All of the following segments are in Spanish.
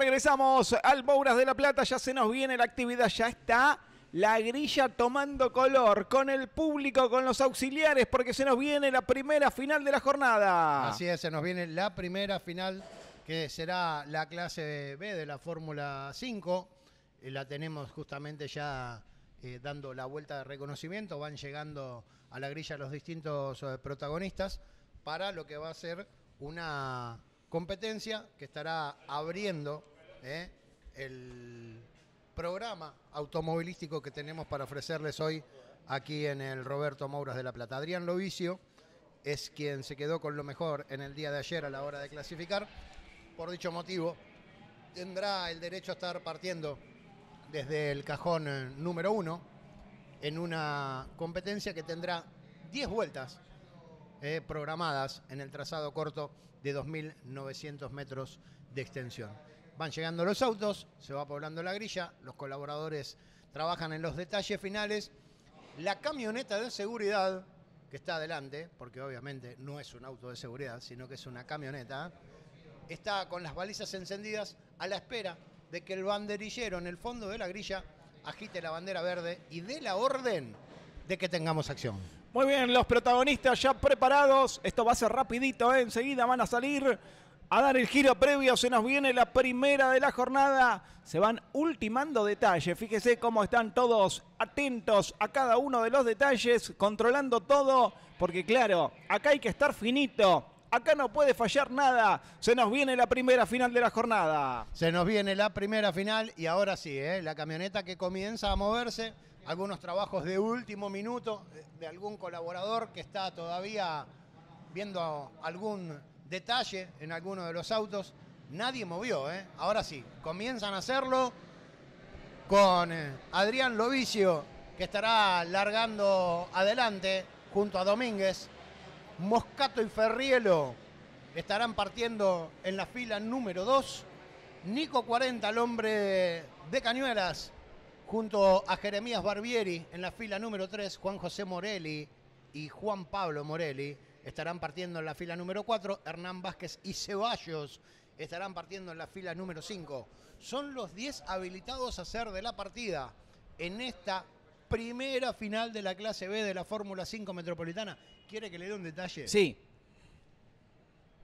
regresamos al Mouras de la Plata, ya se nos viene la actividad, ya está la grilla tomando color con el público, con los auxiliares, porque se nos viene la primera final de la jornada. Así es, se nos viene la primera final que será la clase B de la Fórmula 5. Eh, la tenemos justamente ya eh, dando la vuelta de reconocimiento, van llegando a la grilla los distintos eh, protagonistas para lo que va a ser una competencia que estará abriendo ¿eh? el programa automovilístico que tenemos para ofrecerles hoy aquí en el Roberto Mouras de La Plata. Adrián Lovicio es quien se quedó con lo mejor en el día de ayer a la hora de clasificar. Por dicho motivo, tendrá el derecho a estar partiendo desde el cajón eh, número uno en una competencia que tendrá 10 vueltas eh, programadas en el trazado corto de 2.900 metros de extensión. Van llegando los autos, se va poblando la grilla, los colaboradores trabajan en los detalles finales. La camioneta de seguridad que está adelante, porque obviamente no es un auto de seguridad, sino que es una camioneta, está con las balizas encendidas a la espera de que el banderillero en el fondo de la grilla agite la bandera verde y dé la orden de que tengamos acción. Muy bien, los protagonistas ya preparados. Esto va a ser rapidito, ¿eh? enseguida van a salir a dar el giro previo. Se nos viene la primera de la jornada. Se van ultimando detalles. Fíjese cómo están todos atentos a cada uno de los detalles, controlando todo, porque claro, acá hay que estar finito. Acá no puede fallar nada. Se nos viene la primera final de la jornada. Se nos viene la primera final y ahora sí, ¿eh? la camioneta que comienza a moverse algunos trabajos de último minuto eh, de algún colaborador que está todavía viendo algún detalle en alguno de los autos. Nadie movió, ¿eh? Ahora sí, comienzan a hacerlo con eh, Adrián Lovicio, que estará largando adelante junto a Domínguez. Moscato y Ferrielo estarán partiendo en la fila número 2. Nico 40, el hombre de Cañuelas, junto a Jeremías Barbieri en la fila número 3, Juan José Morelli y Juan Pablo Morelli estarán partiendo en la fila número 4, Hernán Vázquez y Ceballos estarán partiendo en la fila número 5. Son los 10 habilitados a ser de la partida en esta primera final de la clase B de la Fórmula 5 Metropolitana. ¿Quiere que le dé un detalle? Sí.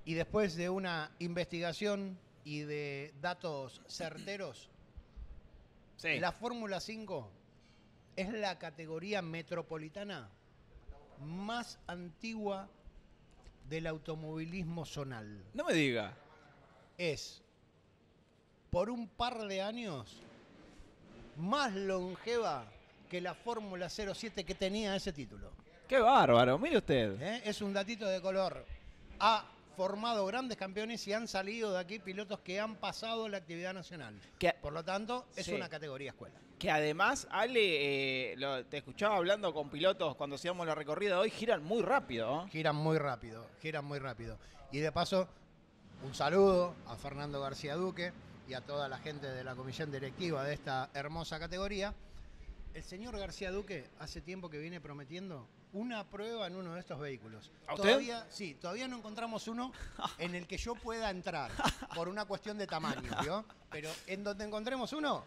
Y después de una investigación y de datos certeros, la Fórmula 5 es la categoría metropolitana más antigua del automovilismo zonal. No me diga. Es, por un par de años, más longeva que la Fórmula 07 que tenía ese título. Qué bárbaro, mire usted. ¿Eh? Es un datito de color. A formado grandes campeones y han salido de aquí pilotos que han pasado la actividad nacional. Por lo tanto, es una categoría escuela. Que además, Ale, eh, te escuchaba hablando con pilotos cuando hacíamos la recorrida hoy, giran muy rápido. Giran muy rápido, giran muy rápido. Y de paso, un saludo a Fernando García Duque y a toda la gente de la comisión directiva de esta hermosa categoría. El señor García Duque hace tiempo que viene prometiendo una prueba en uno de estos vehículos. ¿A Todavía, sí, todavía no encontramos uno en el que yo pueda entrar por una cuestión de tamaño, ¿vio? Pero en donde encontremos uno,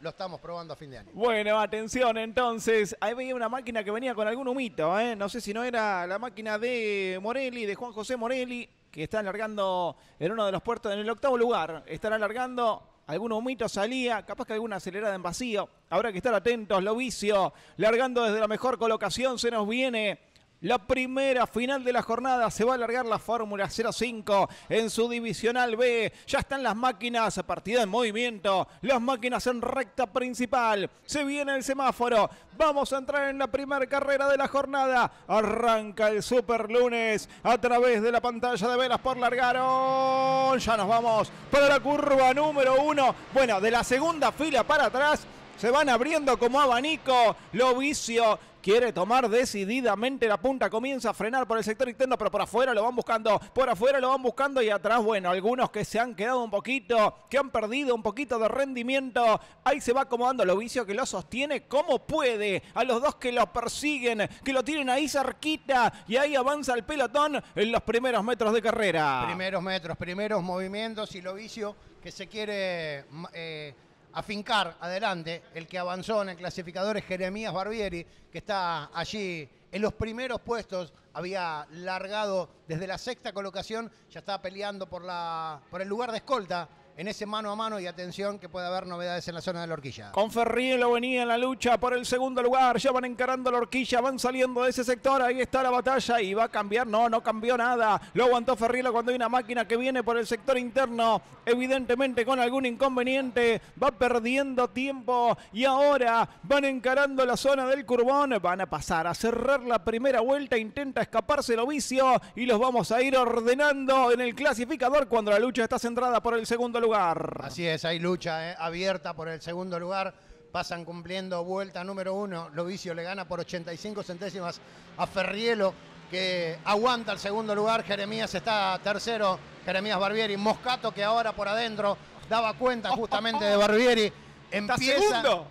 lo estamos probando a fin de año. Bueno, atención entonces. Ahí veía una máquina que venía con algún humito, ¿eh? No sé si no era la máquina de Morelli, de Juan José Morelli, que está alargando en uno de los puertos, en el octavo lugar. Estará alargando algún humito salía, capaz que alguna acelerada en vacío. Habrá que estar atentos, Lovicio, largando desde la mejor colocación, se nos viene la primera final de la jornada se va a alargar la Fórmula 05 en su divisional B. Ya están las máquinas, a partida en movimiento, las máquinas en recta principal. Se viene el semáforo. Vamos a entrar en la primera carrera de la jornada. Arranca el Superlunes Lunes a través de la pantalla de velas por Largaron. Ya nos vamos para la curva número uno. Bueno, de la segunda fila para atrás se van abriendo como abanico. Lo vicio Quiere tomar decididamente la punta. Comienza a frenar por el sector interno, pero por afuera lo van buscando. Por afuera lo van buscando y atrás, bueno, algunos que se han quedado un poquito, que han perdido un poquito de rendimiento. Ahí se va acomodando Lovicio que lo sostiene como puede. A los dos que lo persiguen, que lo tienen ahí cerquita. Y ahí avanza el pelotón en los primeros metros de carrera. Primeros metros, primeros movimientos y Lovicio que se quiere... Eh, a afincar adelante el que avanzó en el clasificador es Jeremías Barbieri, que está allí en los primeros puestos, había largado desde la sexta colocación, ya estaba peleando por, la, por el lugar de escolta en ese mano a mano y atención que puede haber novedades en la zona de la horquilla. Con Ferrielo venía en la lucha por el segundo lugar, ya van encarando la horquilla, van saliendo de ese sector, ahí está la batalla y va a cambiar, no, no cambió nada, lo aguantó Ferrielo cuando hay una máquina que viene por el sector interno, evidentemente con algún inconveniente, va perdiendo tiempo y ahora van encarando la zona del curbón, van a pasar a cerrar la primera vuelta, intenta escaparse el vicio y los vamos a ir ordenando en el clasificador cuando la lucha está centrada por el segundo lugar lugar. Así es, hay lucha eh, abierta por el segundo lugar. Pasan cumpliendo vuelta número uno. Lovicio le gana por 85 centésimas a Ferrielo, que aguanta el segundo lugar. Jeremías está tercero. Jeremías Barbieri. Moscato, que ahora por adentro daba cuenta justamente de Barbieri. Empieza,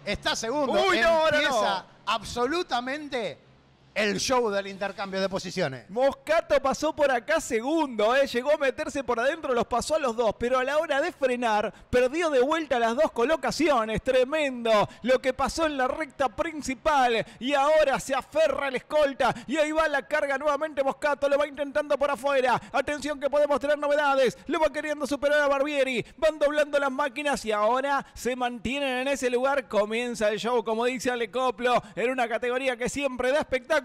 ¿Está segundo? Está empieza absolutamente el show del intercambio de posiciones. Moscato pasó por acá segundo, eh. llegó a meterse por adentro, los pasó a los dos, pero a la hora de frenar, perdió de vuelta las dos colocaciones. Tremendo lo que pasó en la recta principal. Y ahora se aferra el escolta y ahí va la carga nuevamente. Moscato lo va intentando por afuera. Atención que podemos tener novedades. Lo va queriendo superar a Barbieri. Van doblando las máquinas y ahora se mantienen en ese lugar. Comienza el show, como dice Alecoplo, en una categoría que siempre da espectáculo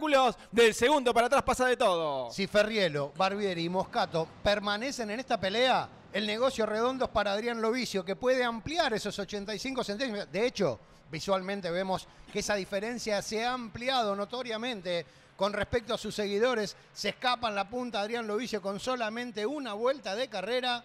del segundo para atrás pasa de todo. Si Ferrielo, Barbieri y Moscato permanecen en esta pelea, el negocio redondo es para Adrián Lovicio, que puede ampliar esos 85 centímetros. De hecho, visualmente vemos que esa diferencia se ha ampliado notoriamente con respecto a sus seguidores. Se escapa en la punta Adrián Lovicio con solamente una vuelta de carrera.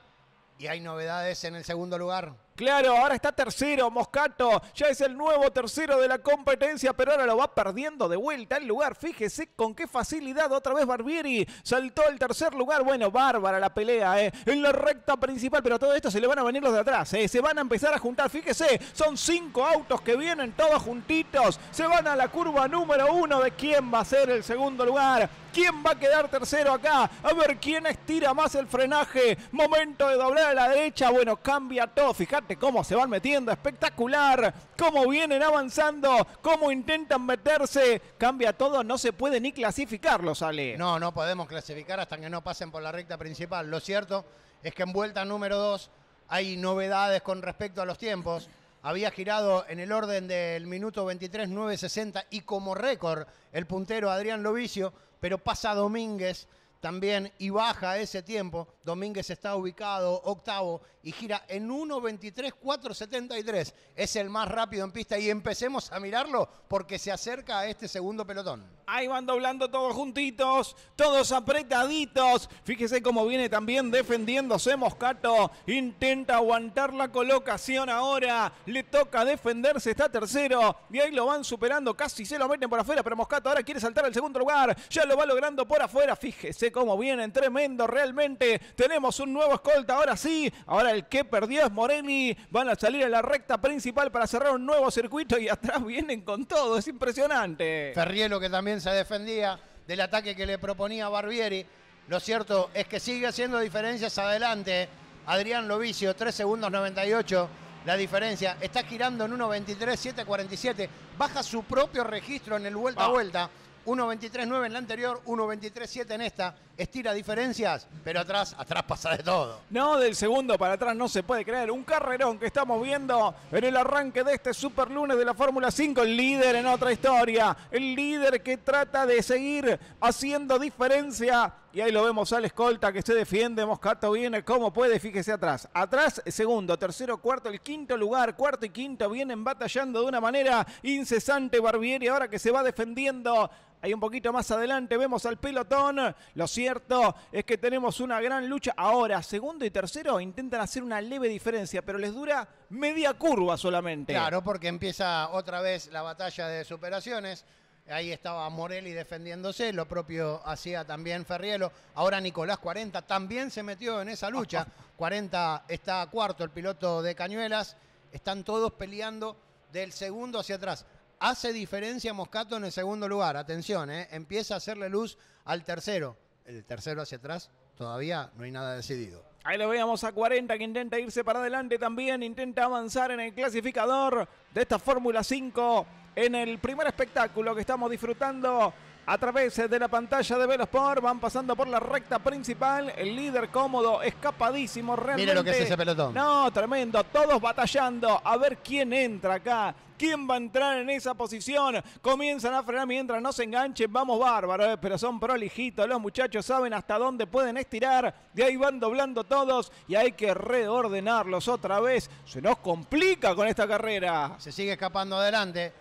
Y hay novedades en el segundo lugar. Claro, ahora está tercero, Moscato. Ya es el nuevo tercero de la competencia, pero ahora lo va perdiendo de vuelta el lugar. Fíjese con qué facilidad otra vez Barbieri saltó el tercer lugar. Bueno, bárbara la pelea, ¿eh? En la recta principal, pero todo esto se le van a venir los de atrás, eh, Se van a empezar a juntar. Fíjese, son cinco autos que vienen todos juntitos. Se van a la curva número uno de quién va a ser el segundo lugar. ¿Quién va a quedar tercero acá? A ver quién estira más el frenaje. Momento de doblar a la derecha. Bueno, cambia todo. Fíjate cómo se van metiendo. Espectacular. Cómo vienen avanzando. Cómo intentan meterse. Cambia todo. No se puede ni clasificarlo, sale. No, no podemos clasificar hasta que no pasen por la recta principal. Lo cierto es que en vuelta número 2 hay novedades con respecto a los tiempos había girado en el orden del minuto 23, 9.60 y como récord el puntero Adrián Lovicio, pero pasa Domínguez también y baja ese tiempo. Domínguez está ubicado octavo y gira en 1.23.473. Es el más rápido en pista y empecemos a mirarlo porque se acerca a este segundo pelotón. Ahí van doblando todos juntitos, todos apretaditos. Fíjese cómo viene también defendiéndose Moscato. Intenta aguantar la colocación ahora. Le toca defenderse, está tercero. Y ahí lo van superando, casi se lo meten por afuera, pero Moscato ahora quiere saltar al segundo lugar. Ya lo va logrando por afuera, fíjese cómo vienen, tremendo realmente. Tenemos un nuevo escolta, ahora sí. Ahora el que perdió es Moreni, Van a salir a la recta principal para cerrar un nuevo circuito y atrás vienen con todo. Es impresionante. Ferriero que también se defendía del ataque que le proponía Barbieri. Lo cierto es que sigue haciendo diferencias adelante. Adrián Lovicio, 3 segundos 98 la diferencia. Está girando en 1.23, 7.47. Baja su propio registro en el vuelta a ah. vuelta. 1.23.9 en la anterior, 1.23.7 en esta. Estira diferencias, pero atrás, atrás pasa de todo. No, del segundo para atrás no se puede creer. Un carrerón que estamos viendo en el arranque de este super lunes de la Fórmula 5. El líder en otra historia. El líder que trata de seguir haciendo diferencia y ahí lo vemos al escolta que se defiende. Moscato viene como puede, fíjese atrás. Atrás, segundo, tercero, cuarto, el quinto lugar. Cuarto y quinto vienen batallando de una manera incesante Barbieri ahora que se va defendiendo. Ahí un poquito más adelante vemos al pelotón. Lo cierto es que tenemos una gran lucha. Ahora, segundo y tercero intentan hacer una leve diferencia, pero les dura media curva solamente. Claro, porque empieza otra vez la batalla de superaciones. Ahí estaba Morelli defendiéndose, lo propio hacía también Ferrielo. Ahora Nicolás 40 también se metió en esa lucha. 40 está cuarto, el piloto de Cañuelas. Están todos peleando del segundo hacia atrás. Hace diferencia Moscato en el segundo lugar. Atención, eh. empieza a hacerle luz al tercero. El tercero hacia atrás, todavía no hay nada decidido. Ahí lo veíamos a 40 que intenta irse para adelante también, intenta avanzar en el clasificador de esta Fórmula 5 en el primer espectáculo que estamos disfrutando a través de la pantalla de Velosport. Van pasando por la recta principal. El líder cómodo, escapadísimo. Realmente, Mira lo que es ese pelotón. No, tremendo. Todos batallando. A ver quién entra acá. ¿Quién va a entrar en esa posición? Comienzan a frenar mientras no se enganchen. Vamos bárbaros, eh, pero son prolijitos. Los muchachos saben hasta dónde pueden estirar. De ahí van doblando todos y hay que reordenarlos otra vez. Se nos complica con esta carrera. Se sigue escapando adelante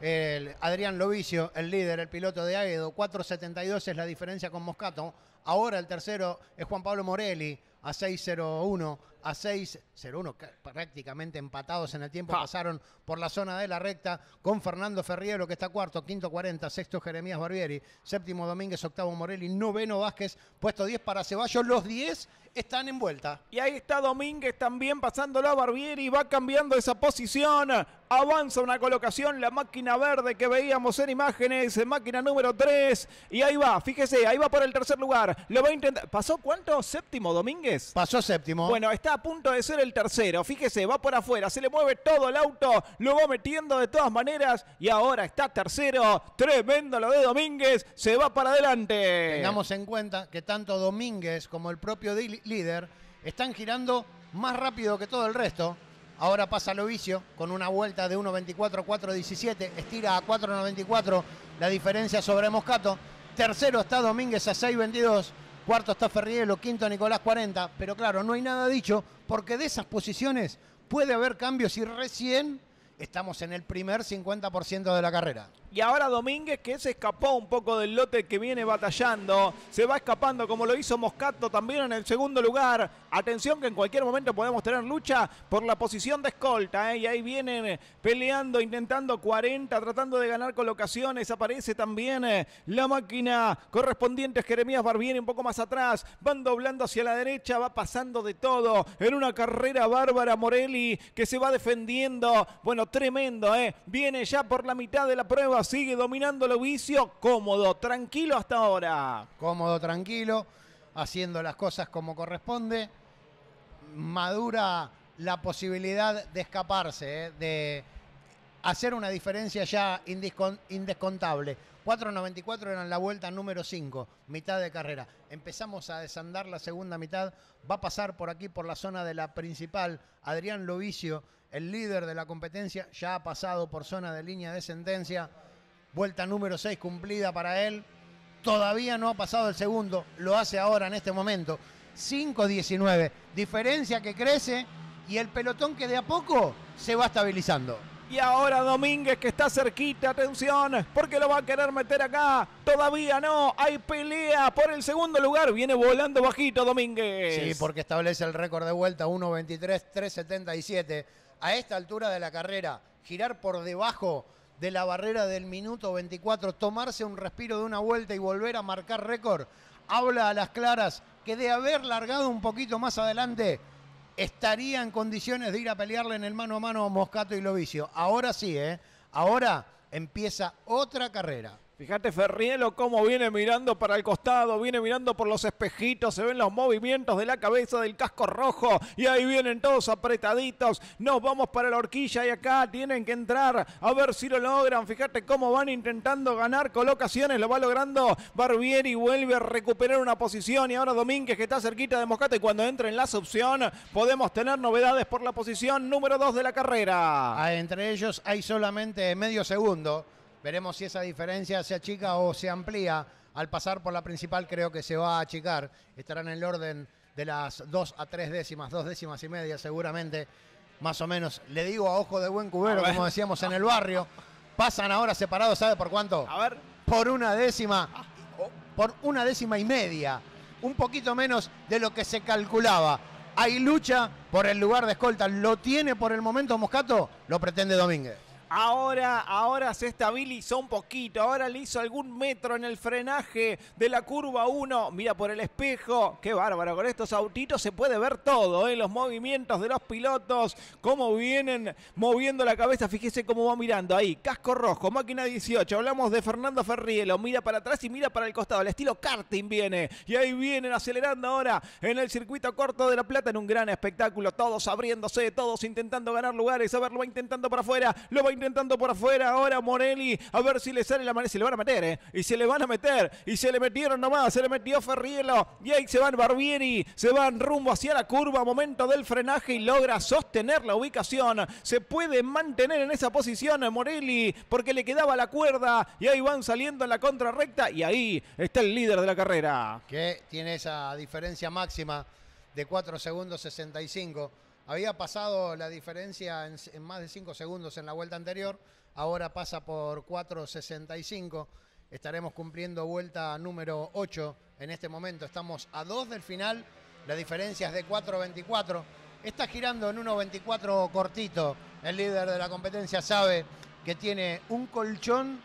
el Adrián Lovicio, el líder, el piloto de Aedo. 4.72 es la diferencia con Moscato. Ahora el tercero es Juan Pablo Morelli a 6-0-1, a 6-0-1, prácticamente empatados en el tiempo, pasaron por la zona de la recta con Fernando Ferriero, que está cuarto, quinto 40, sexto Jeremías Barbieri, séptimo Domínguez, octavo Morelli, noveno Vázquez, puesto 10 para Ceballos, los 10 están en vuelta. Y ahí está Domínguez también pasándolo a Barbieri, va cambiando esa posición, avanza una colocación, la máquina verde que veíamos en imágenes, máquina número 3, y ahí va, fíjese, ahí va por el tercer lugar, lo va a intentar, ¿pasó cuánto? Séptimo Domínguez. Pasó séptimo. Bueno, está a punto de ser el tercero. Fíjese, va por afuera, se le mueve todo el auto, lo va metiendo de todas maneras y ahora está tercero. Tremendo lo de Domínguez, se va para adelante. Tengamos en cuenta que tanto Domínguez como el propio líder están girando más rápido que todo el resto. Ahora pasa Lovicio con una vuelta de 1.24-4.17, estira a 4.94 la diferencia sobre Moscato. Tercero está Domínguez a 6.22. Cuarto está Ferriero, quinto Nicolás 40. Pero claro, no hay nada dicho porque de esas posiciones puede haber cambios y recién estamos en el primer 50% de la carrera. Y ahora Domínguez que se escapó un poco del lote que viene batallando. Se va escapando como lo hizo Moscato también en el segundo lugar. Atención que en cualquier momento podemos tener lucha por la posición de escolta. ¿eh? Y ahí vienen eh, peleando, intentando 40, tratando de ganar colocaciones. Aparece también eh, la máquina correspondiente. Jeremías Barbieri un poco más atrás. Van doblando hacia la derecha, va pasando de todo. En una carrera bárbara Morelli que se va defendiendo. Bueno, tremendo, ¿eh? Viene ya por la mitad de la prueba, sigue dominando el vicio, cómodo, tranquilo hasta ahora. Cómodo, tranquilo, haciendo las cosas como corresponde. Madura la posibilidad de escaparse, ¿eh? de hacer una diferencia ya indescontable. 4.94 eran la vuelta número 5, mitad de carrera. Empezamos a desandar la segunda mitad. Va a pasar por aquí, por la zona de la principal, Adrián Lovicio, el líder de la competencia, ya ha pasado por zona de línea de sentencia. Vuelta número 6 cumplida para él. Todavía no ha pasado el segundo, lo hace ahora en este momento. 5.19, diferencia que crece y el pelotón que de a poco se va estabilizando. Y ahora Domínguez que está cerquita, atención, porque lo va a querer meter acá. Todavía no, hay pelea por el segundo lugar. Viene volando bajito Domínguez. Sí, porque establece el récord de vuelta 123 A esta altura de la carrera, girar por debajo de la barrera del minuto 24, tomarse un respiro de una vuelta y volver a marcar récord, habla a las claras que de haber largado un poquito más adelante, estaría en condiciones de ir a pelearle en el mano a mano a Moscato y Lovicio. Ahora sí, ¿eh? Ahora empieza otra carrera. Fíjate Ferrielo cómo viene mirando para el costado, viene mirando por los espejitos, se ven los movimientos de la cabeza del casco rojo y ahí vienen todos apretaditos. Nos vamos para la horquilla y acá tienen que entrar a ver si lo logran. Fíjate cómo van intentando ganar colocaciones, lo va logrando Barbieri, vuelve a recuperar una posición y ahora Domínguez que está cerquita de Moscato y cuando entre en la opción podemos tener novedades por la posición número 2 de la carrera. Ah, entre ellos hay solamente medio segundo Veremos si esa diferencia se achica o se amplía. Al pasar por la principal creo que se va a achicar. Estarán en el orden de las dos a tres décimas, dos décimas y media seguramente. Más o menos, le digo a ojo de buen cubero, como decíamos en el barrio. Pasan ahora separados, ¿sabe por cuánto? A ver. Por una décima, ah, por una décima y media. Un poquito menos de lo que se calculaba. Hay lucha por el lugar de escolta. ¿Lo tiene por el momento Moscato? Lo pretende Domínguez. Ahora, ahora se estabilizó un poquito. Ahora le hizo algún metro en el frenaje de la curva 1. Mira por el espejo. Qué bárbaro. Con estos autitos se puede ver todo. ¿eh? Los movimientos de los pilotos. Cómo vienen moviendo la cabeza. Fíjese cómo va mirando ahí. Casco rojo, máquina 18. Hablamos de Fernando Ferrielo. Mira para atrás y mira para el costado. El estilo karting viene. Y ahí vienen acelerando ahora en el circuito corto de La Plata. En un gran espectáculo. Todos abriéndose. Todos intentando ganar lugares. A ver, lo va intentando para afuera. Lo va intentando por afuera ahora Morelli. A ver si le sale la manera. Se le van a meter, eh. Y se le van a meter. Y se le metieron nomás. Se le metió Ferrielo. Y ahí se van Barbieri. Se van rumbo hacia la curva. Momento del frenaje y logra sostener la ubicación. Se puede mantener en esa posición Morelli porque le quedaba la cuerda. Y ahí van saliendo en la contrarrecta. Y ahí está el líder de la carrera. Que tiene esa diferencia máxima de 4 segundos 65 había pasado la diferencia en, más de 5 segundos en la vuelta anterior, ahora pasa por 4.65. Estaremos cumpliendo vuelta número 8 en este momento. Estamos a 2 del final, la diferencia es de 4.24. Está girando en 1.24 cortito. El líder de la competencia sabe que tiene un colchón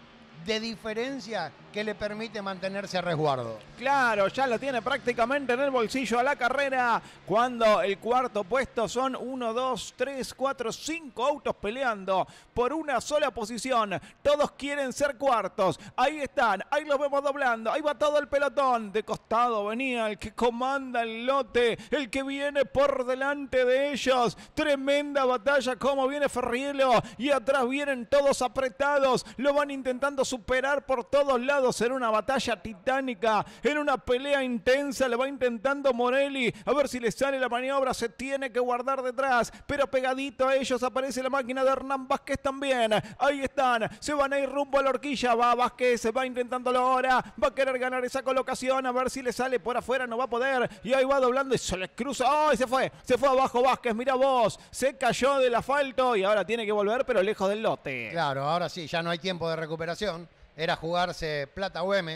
de diferencia que le permite mantenerse a resguardo. Claro, ya lo tiene prácticamente en el bolsillo a la carrera. Cuando el cuarto puesto son uno, dos, tres, cuatro, cinco autos peleando por una sola posición. Todos quieren ser cuartos. Ahí están, ahí los vemos doblando. Ahí va todo el pelotón. De costado venía el que comanda el lote, el que viene por delante de ellos. Tremenda batalla como viene Ferrielo y atrás vienen todos apretados. Lo van intentando superar por todos lados en una batalla titánica, en una pelea intensa, le va intentando Morelli, a ver si le sale la maniobra, se tiene que guardar detrás, pero pegadito a ellos aparece la máquina de Hernán Vázquez también, ahí están, se van a ir rumbo a la horquilla, va Vázquez, se va intentándolo ahora, va a querer ganar esa colocación, a ver si le sale por afuera, no va a poder, y ahí va doblando y se le cruza, ¡ay, se fue! Se fue abajo Vázquez, mira vos, se cayó del asfalto y ahora tiene que volver, pero lejos del lote. Claro, ahora sí, ya no hay tiempo de recuperación era jugarse Plata UM.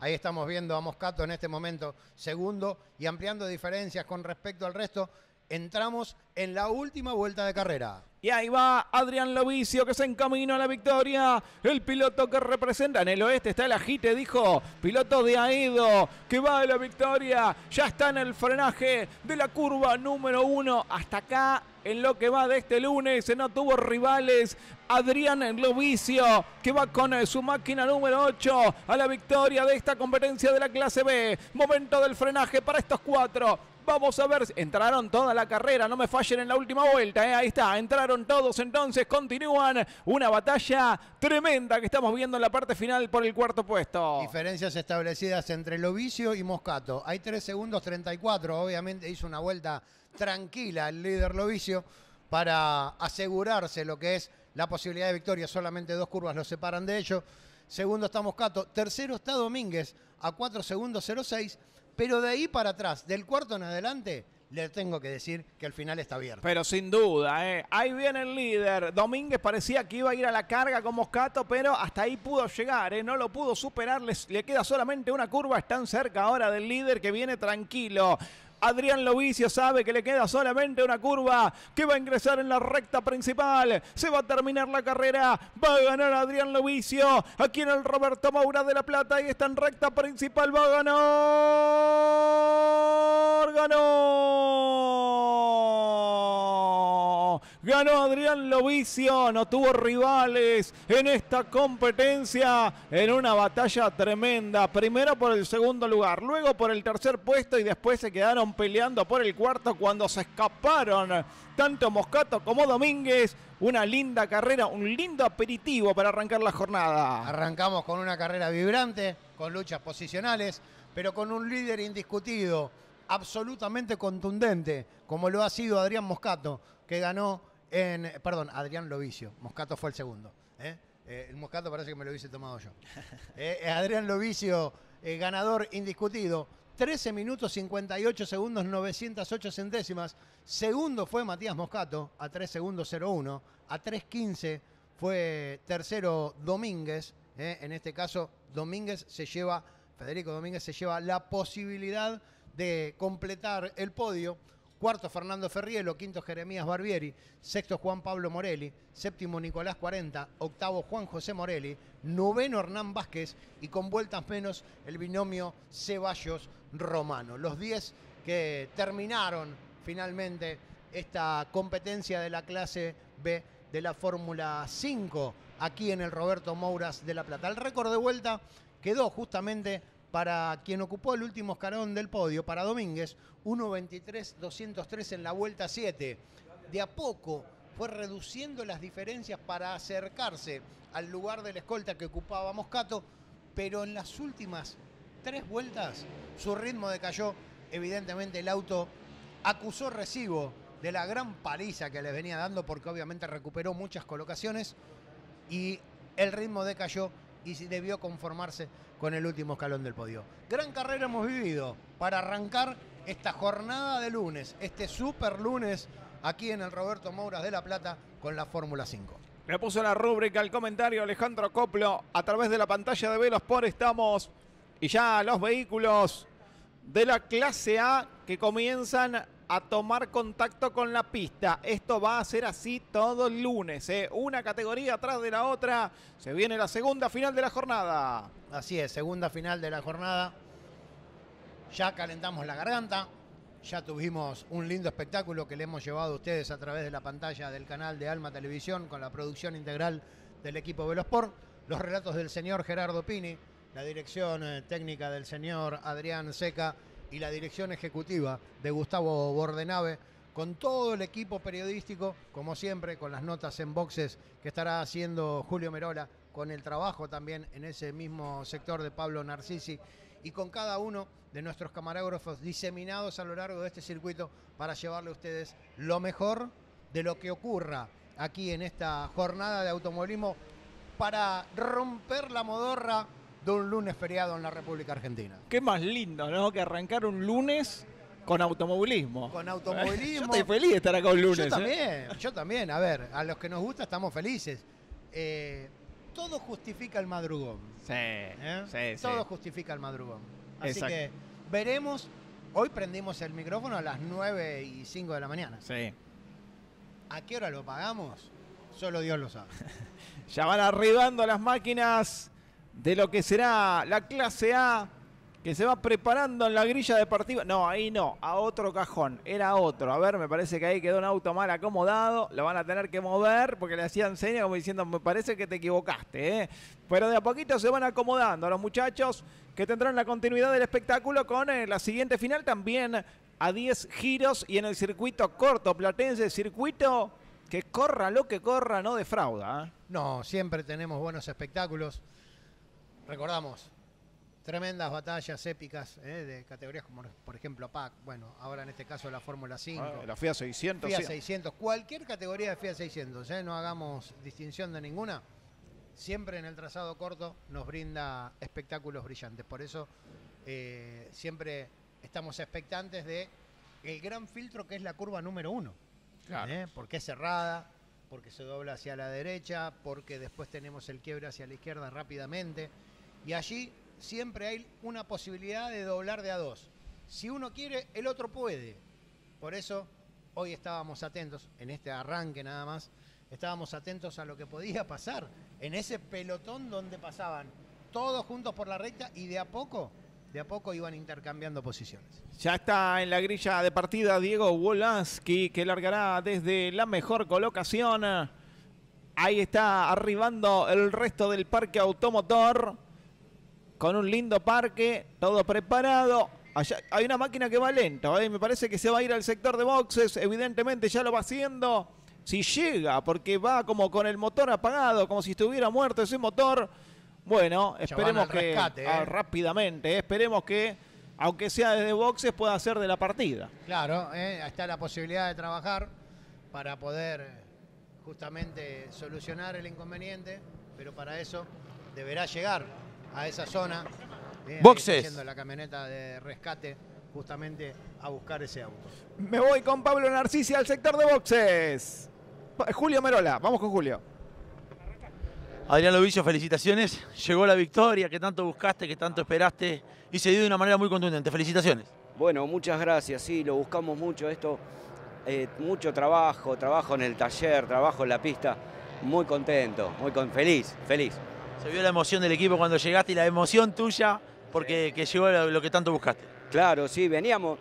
Ahí estamos viendo a Moscato en este momento segundo y ampliando diferencias con respecto al resto. Entramos en la última vuelta de carrera. Y ahí va Adrián Lovicio que se encamina a la victoria. El piloto que representa en el oeste está el ajite, dijo. Piloto de Aedo que va a la victoria. Ya está en el frenaje de la curva número uno. Hasta acá en lo que va de este lunes. No tuvo rivales. Adrián Lovicio, que va con eh, su máquina número 8 a la victoria de esta competencia de la clase B. Momento del frenaje para estos cuatro. Vamos a ver, entraron toda la carrera, no me fallen en la última vuelta, eh, ahí está, entraron todos entonces, continúan una batalla tremenda que estamos viendo en la parte final por el cuarto puesto. Diferencias establecidas entre Lovicio y Moscato, hay 3 segundos 34, obviamente hizo una vuelta tranquila el líder Lovicio para asegurarse lo que es la posibilidad de victoria. Solamente dos curvas lo separan de ello. Segundo está Moscato. Tercero está Domínguez a 4 segundos 06. Pero de ahí para atrás, del cuarto en adelante, le tengo que decir que el final está abierto. Pero sin duda, ¿eh? ahí viene el líder. Domínguez parecía que iba a ir a la carga con Moscato, pero hasta ahí pudo llegar, ¿eh? no lo pudo superar. le queda solamente una curva, están cerca ahora del líder que viene tranquilo. Adrián Lovicio sabe que le queda solamente una curva que va a ingresar en la recta principal. Se va a terminar la carrera. Va a ganar Adrián Lovicio. Aquí en el Roberto Maura de La Plata. Y está en recta principal. Va a ganar. Ganó. Ganó Adrián Lovicio, no tuvo rivales en esta competencia, en una batalla tremenda. Primero por el segundo lugar, luego por el tercer puesto y después se quedaron peleando por el cuarto cuando se escaparon tanto Moscato como Domínguez. Una linda carrera, un lindo aperitivo para arrancar la jornada. Arrancamos con una carrera vibrante, con luchas posicionales, pero con un líder indiscutido absolutamente contundente, como lo ha sido Adrián Moscato, que ganó perdón, Adrián Lovicio. Moscato fue el segundo. ¿eh? Eh, el Moscato parece que me lo hubiese tomado yo. Eh, Adrián Lovicio, ganador indiscutido. 13 minutos 58 segundos 908 centésimas. Segundo fue Matías Moscato a 3 segundos 01. A 3.15 fue tercero Domínguez. En este caso, Domínguez se lleva, Federico Domínguez se lleva la posibilidad de completar el podio cuarto Fernando Ferrielo, quinto Jeremías Barbieri, sexto Juan Pablo Morelli, séptimo Nicolás 40, octavo Juan José Morelli, noveno Hernán Vázquez y con vueltas menos el binomio Ceballos Romano. Los 10 que terminaron finalmente esta competencia de la clase B de la Fórmula 5 aquí en el Roberto Mouras de La Plata. El récord de vuelta quedó justamente para quien ocupó el último escalón del podio, para Domínguez, 1.23.203 203 en la vuelta 7. De a poco fue reduciendo las diferencias para acercarse al lugar del escolta que ocupaba Moscato, pero en las últimas tres vueltas su ritmo decayó. Evidentemente el auto acusó recibo de la gran paliza que le venía dando porque obviamente recuperó muchas colocaciones y el ritmo decayó y debió conformarse con el último escalón del podio. Gran carrera hemos vivido para arrancar esta jornada de lunes, este super lunes aquí en el Roberto Mouras de La Plata con la Fórmula 5. Le puso la rúbrica el comentario Alejandro Coplo a través de la pantalla de por estamos y ya los vehículos de la clase A que comienzan a tomar contacto con la pista. Esto va a ser así todo el lunes. ¿eh? Una categoría atrás de la otra. Se viene la segunda final de la jornada. Así es, segunda final de la jornada. Ya calentamos la garganta. Ya tuvimos un lindo espectáculo que le hemos llevado a ustedes a través de la pantalla del canal de Alma Televisión con la producción integral del equipo Velosport. Los relatos del señor Gerardo Pini, la dirección eh, técnica del señor Adrián Seca y la dirección ejecutiva de Gustavo Bordenave, con todo el equipo periodístico, como siempre, con las notas en boxes que estará haciendo Julio Merola, con el trabajo también en ese mismo sector de Pablo Narcisi y con cada uno de nuestros camarógrafos diseminados a lo largo de este circuito para llevarle a ustedes lo mejor de lo que ocurra aquí en esta jornada de automovilismo para romper la modorra un lunes feriado en la República Argentina. Qué más lindo, ¿no? Que arrancar un lunes con automovilismo. Con automovilismo. yo estoy feliz de estar acá un lunes. Yo ¿eh? también, yo también. A ver, a los que nos gusta estamos felices. Eh, todo justifica el madrugón. ¿Eh? Sí, sí, Todo justifica el madrugón. Así que veremos. Hoy prendimos el micrófono a las 9 y 5 de la mañana. Sí. ¿A qué hora lo pagamos? Solo Dios lo sabe. ya van arribando las máquinas de lo que será la clase A que se va preparando en la grilla deportiva. No, ahí no, a otro cajón, era otro. A ver, me parece que ahí quedó un auto mal acomodado, lo van a tener que mover porque le hacían señas como diciendo, me parece que te equivocaste. ¿eh? Pero de a poquito se van acomodando los muchachos que tendrán la continuidad del espectáculo con eh, la siguiente final también a 10 giros y en el circuito corto platense, circuito que corra lo que corra, no defrauda. ¿eh? No, siempre tenemos buenos espectáculos recordamos, tremendas batallas épicas eh, de categorías como, por ejemplo, PAC, bueno, ahora en este caso la Fórmula 5. Ah, la FIA 600. FIA 600, cualquier categoría de FIA 600, ¿eh? no hagamos distinción de ninguna. Siempre en el trazado corto nos brinda espectáculos brillantes. Por eso eh, siempre estamos expectantes de el gran filtro que es la curva número uno. Claro. Porque es cerrada, porque se dobla hacia la derecha, porque después tenemos el quiebre hacia la izquierda rápidamente y allí siempre hay una posibilidad de doblar de a dos. Si uno quiere, el otro puede. Por eso hoy estábamos atentos, en este arranque nada más, estábamos atentos a lo que podía pasar en ese pelotón donde pasaban todos juntos por la recta y de a poco, de a poco iban intercambiando posiciones. Ya está en la grilla de partida Diego Wolaski que largará desde la mejor colocación. Ahí está arribando el resto del parque automotor con un lindo parque, todo preparado. hay una máquina que va lenta, ¿eh? me parece que se va a ir al sector de boxes, evidentemente ya lo va haciendo. Si llega, porque va como con el motor apagado, como si estuviera muerto ese motor. Bueno, esperemos que ah, ¿eh? rápidamente, ¿eh? esperemos que aunque sea desde boxes pueda ser de la partida. Claro, está la posibilidad de trabajar para poder justamente solucionar el inconveniente, pero para eso deberá llegar a esa zona. Boxes. la camioneta de rescate justamente a buscar ese auto. Me voy con Pablo Narcisi al sector de boxes. Julio Merola, vamos con Julio. Adrián Lovillo, felicitaciones. Llegó la victoria que tanto buscaste, que tanto esperaste y se dio de una manera muy contundente. Felicitaciones. Bueno, muchas gracias. Sí, lo buscamos mucho esto. Eh, mucho trabajo, trabajo en el taller, trabajo en la pista. Muy contento, muy feliz, feliz. Se vio la emoción del equipo cuando llegaste y la emoción tuya porque llegó lo que tanto buscaste. Claro, sí, veníamos,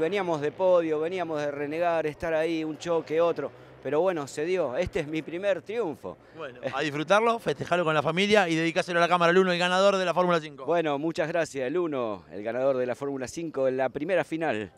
veníamos de podio, veníamos de renegar, estar ahí, un choque, otro. Pero bueno, se dio. Este es mi primer triunfo. Bueno, a disfrutarlo, festejarlo con la familia y dedicárselo a la cámara, el uno, el ganador de la Fórmula 5. Bueno, muchas gracias, el uno, el ganador de la Fórmula 5 en la primera final.